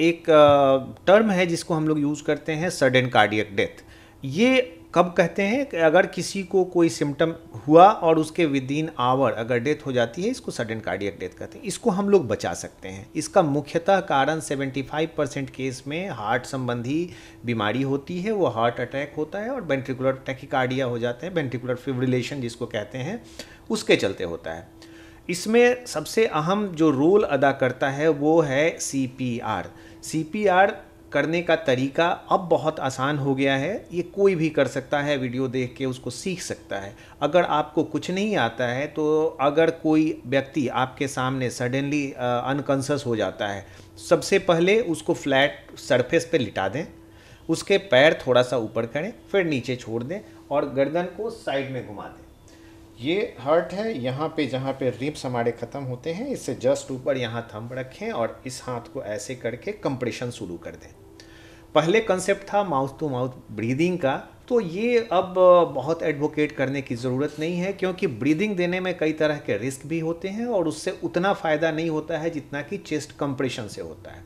एक टर्म है जिसको हम लोग यूज़ करते हैं सडन कार्डियक डेथ ये कब कहते हैं कि अगर किसी को कोई सिम्टम हुआ और उसके विद इन आवर अगर डेथ हो जाती है इसको सडन कार्डियक डेथ कहते हैं इसको हम लोग बचा सकते हैं इसका मुख्यतः कारण 75 परसेंट केस में हार्ट संबंधी बीमारी होती है वो हार्ट अटैक होता है और वेंट्रिकुलर टैकिकार्डिया हो जाता है वेंट्रिकुलर फिब्रिलेशन जिसको कहते हैं उसके चलते होता है इसमें सबसे अहम जो रोल अदा करता है वो है C C P R P R करने का तरीका अब बहुत आसान हो गया है ये कोई भी कर सकता है वीडियो देख के उसको सीख सकता है अगर आपको कुछ नहीं आता है तो अगर कोई व्यक्ति आपके सामने सडनली अनकॉन्सस हो जाता है सबसे पहले उसको फ्लैट सरफेस पे लिटा दें उसके पैर थोड़ा सा ऊपर करें फिर नीचे छोड़ दें और गर्दन को साइड में घुमा दें ये हर्ट है यहाँ पे जहाँ पे रिप्स हमारे ख़त्म होते हैं इससे जस्ट ऊपर यहाँ थंब रखें और इस हाथ को ऐसे करके कंप्रेशन शुरू कर दें पहले कंसेप्ट था माउथ टू माउथ ब्रीदिंग का तो ये अब बहुत एडवोकेट करने की ज़रूरत नहीं है क्योंकि ब्रीदिंग देने में कई तरह के रिस्क भी होते हैं और उससे उतना फ़ायदा नहीं होता है जितना कि चेस्ट कंप्रेशन से होता है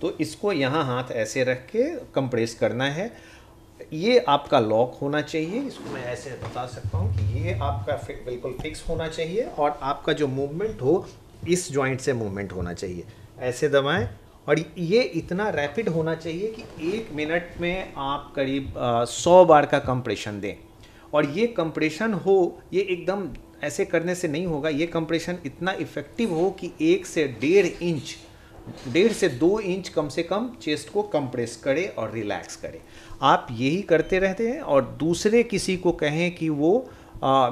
तो इसको यहाँ हाथ ऐसे रख के कंप्रेस करना है ये आपका लॉक होना चाहिए इसको मैं ऐसे बता सकता हूँ कि ये आपका बिल्कुल फिक्स होना चाहिए और आपका जो मूवमेंट हो इस जॉइंट से मूवमेंट होना चाहिए ऐसे दबाएं और ये इतना रैपिड होना चाहिए कि एक मिनट में आप करीब सौ बार का कंप्रेशन दें और ये कंप्रेशन हो ये एकदम ऐसे करने से नहीं होगा ये कंप्रेशन इतना इफ़ेक्टिव हो कि एक से डेढ़ इंच डेढ़ से दो इंच कम से कम चेस्ट को कंप्रेस करे और रिलैक्स करें आप यही करते रहते हैं और दूसरे किसी को कहें कि वो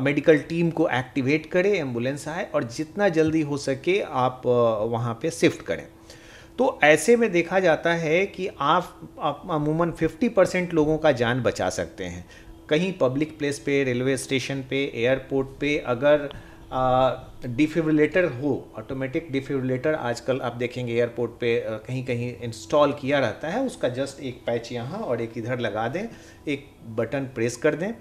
मेडिकल टीम को एक्टिवेट करे एम्बुलेंस आए और जितना जल्दी हो सके आप वहाँ पे शिफ्ट करें तो ऐसे में देखा जाता है कि आप, अमूमन 50 परसेंट लोगों का जान बचा सकते हैं कहीं पब्लिक प्लेस पे रेलवे स्टेशन पे एयरपोर्ट पे अगर डिफिब्रिलेटर हो ऑटोमेटिक डिफिब्रिलेटर आजकल आप देखेंगे एयरपोर्ट पे कहीं कहीं इंस्टॉल किया रहता है उसका जस्ट एक पैच यहाँ और एक इधर लगा दें एक बटन प्रेस कर दें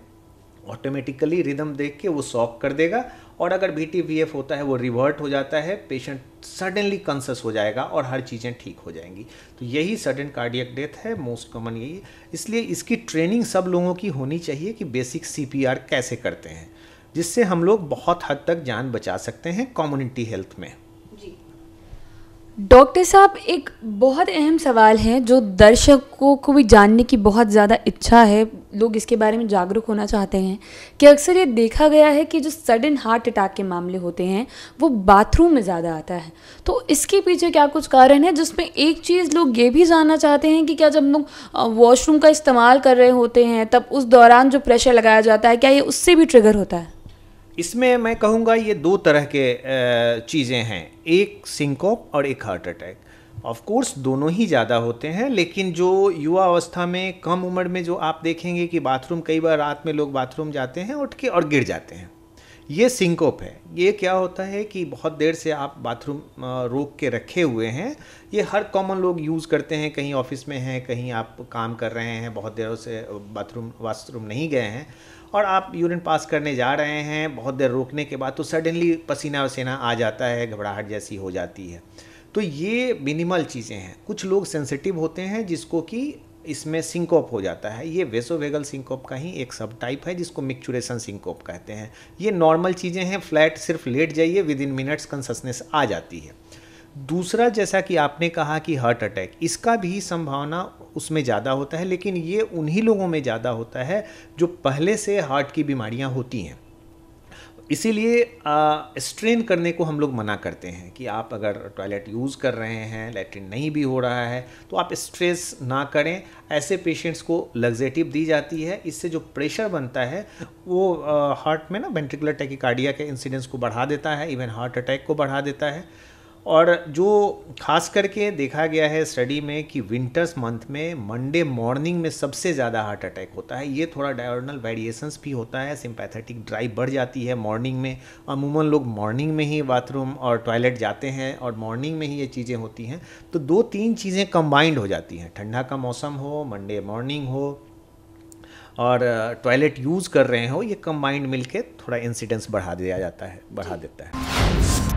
ऑटोमेटिकली रिदम देख के वो सॉक कर देगा और अगर बी टी वी एफ होता है वो रिवर्ट हो जाता है पेशेंट सडनली कंसस हो जाएगा और हर चीज़ें ठीक हो जाएंगी तो यही सडन कार्डियक डेथ है मोस्ट कॉमन यही इसलिए इसकी ट्रेनिंग सब लोगों की होनी चाहिए कि बेसिक सी पी आर कैसे करते हैं जिससे हम लोग बहुत हद तक जान बचा सकते हैं कम्युनिटी हेल्थ में डॉक्टर साहब एक बहुत अहम सवाल है जो दर्शकों को भी जानने की बहुत ज़्यादा इच्छा है लोग इसके बारे में जागरूक होना चाहते हैं कि अक्सर ये देखा गया है कि जो सडन हार्ट अटैक के मामले होते हैं वो बाथरूम में ज़्यादा आता है तो इसके पीछे क्या कुछ कारण है जिसमें एक चीज़ लोग ये भी जानना चाहते हैं कि क्या जब लोग वॉशरूम का इस्तेमाल कर रहे होते हैं तब उस दौरान जो प्रेशर लगाया जाता है क्या ये उससे भी ट्रिगर होता है इसमें मैं कहूँगा ये दो तरह के चीज़ें हैं एक सिंकोप और एक हार्ट अटैक ऑफ कोर्स दोनों ही ज़्यादा होते हैं लेकिन जो युवा अवस्था में कम उम्र में जो आप देखेंगे कि बाथरूम कई बार रात में लोग बाथरूम जाते हैं उठ के और गिर जाते हैं ये सिंकोप है ये क्या होता है कि बहुत देर से आप बाथरूम रोक के रखे हुए हैं ये हर कॉमन लोग यूज़ करते हैं कहीं ऑफिस में हैं कहीं आप काम कर रहे हैं बहुत देरों से बाथरूम वाशरूम नहीं गए हैं और आप यूरिन पास करने जा रहे हैं बहुत देर रोकने के बाद तो सडनली पसीना वसीना आ जाता है घबराहट जैसी हो जाती है तो ये मिनिमल चीज़ें हैं कुछ लोग सेंसिटिव होते हैं जिसको कि इसमें सिंकोप हो जाता है ये वेसोवेगल सिंकोप का ही एक सब टाइप है जिसको मिक्चुरेशन सिंकोप कहते हैं ये नॉर्मल चीज़ें हैं फ्लैट सिर्फ लेट जाइए विद इन मिनट्स कंससनेस आ जाती है दूसरा जैसा कि आपने कहा कि हार्ट अटैक इसका भी संभावना उसमें ज़्यादा होता है लेकिन ये उन्हीं लोगों में ज़्यादा होता है जो पहले से हार्ट की बीमारियाँ होती हैं इसीलिए स्ट्रेन करने को हम लोग मना करते हैं कि आप अगर टॉयलेट यूज़ कर रहे हैं लेटरिन नहीं भी हो रहा है तो आप स्ट्रेस ना करें ऐसे पेशेंट्स को लग्जेटिव दी जाती है इससे जो प्रेशर बनता है वो हार्ट में ना वेंट्रिकुलर टैकिकार्डिया के इंसिडेंस को बढ़ा देता है इवन हार्ट अटैक को बढ़ा देता है और जो खास करके देखा गया है स्टडी में कि विंटर्स मंथ में मंडे मॉर्निंग में सबसे ज़्यादा हार्ट अटैक होता है ये थोड़ा डायोर्नल वेरिएशंस भी होता है सिंपैथेटिक ड्राइव बढ़ जाती है मॉर्निंग में अमूमन लोग मॉर्निंग में ही बाथरूम और टॉयलेट जाते हैं और मॉर्निंग में ही ये चीज़ें होती हैं तो दो तीन चीज़ें कंबाइंड हो जाती हैं ठंडा का मौसम हो मंडे मॉर्निंग हो और टॉयलेट यूज़ कर रहे हो ये कंबाइंड मिलके थोड़ा इंसिडेंस बढ़ा दिया जाता है बढ़ा देता है